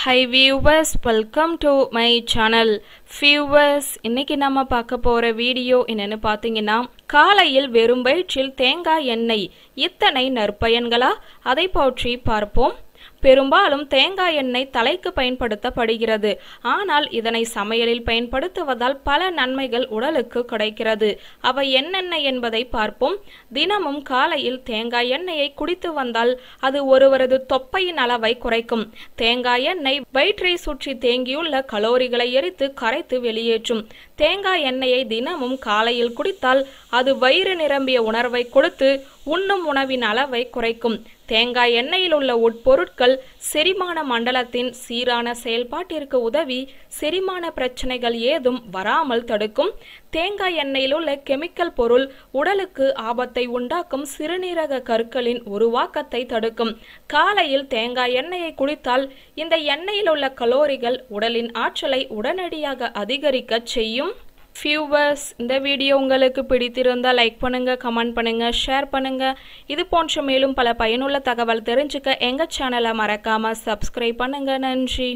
high viewers welcome to my channel viewers இன்னைக்கு நம்ம பார்க்க போகிற வீடியோ என்னென்னு பார்த்தீங்கன்னா காலையில் வெறும் வயிற்றில் தேங்காய் எண்ணெய் இத்தனை நற்பயன்களா அதை பற்றி பார்ப்போம் பெரும்பாலும் தேங்காய் எண்ணெய் தலைக்கு பயன்படுத்தப்படுகிறது ஆனால் இதனை சமையலில் பயன்படுத்துவதால் பல நன்மைகள் உடலுக்கு கிடைக்கிறது அவை என்னென்ன என்பதை பார்ப்போம் தினமும் காலையில் தேங்காய் எண்ணெயை குடித்து வந்தால் அது ஒருவரது தொப்பையின் அளவை குறைக்கும் தேங்காய் எண்ணெய் வயிற்றை சுற்றி தேங்கியுள்ள கலோரிகளை எரித்து கரைத்து வெளியேற்றும் தேங்காய் எண்ணெயை தினமும் காலையில் குடித்தால் அது வயிறு நிரம்பிய உணர்வை கொடுத்து உண்ணும் உணவின் அளவை குறைக்கும் தேங்காய் எண்ணெயில் உள்ள உட்பொருட்கள் செரிமான மண்டலத்தின் சீரான செயல்பாட்டிற்கு உதவி செரிமான பிரச்சனைகள் ஏதும் வராமல் தடுக்கும் தேங்காய் எண்ணெயில் உள்ள கெமிக்கல் பொருள் உடலுக்கு ஆபத்தை உண்டாக்கும் சிறுநீரக கற்களின் உருவாக்கத்தை தடுக்கும் காலையில் தேங்காய் எண்ணெயை குடித்தால் இந்த எண்ணெயில் உள்ள கலோரிகள் உடலின் ஆற்றலை உடனடியாக அதிகரிக்கச் செய்யும் ஃபியூவர்ஸ் இந்த வீடியோ உங்களுக்கு பிடித்திருந்தால் லைக் பண்ணுங்கள் கமெண்ட் பண்ணுங்கள் ஷேர் பண்ணுங்கள் இது போன்ற மேலும் பல பயனுள்ள தகவல் தெரிஞ்சுக்க எங்கள் சேனலை மறக்காமல் சப்ஸ்கிரைப் பண்ணுங்கள் நன்றி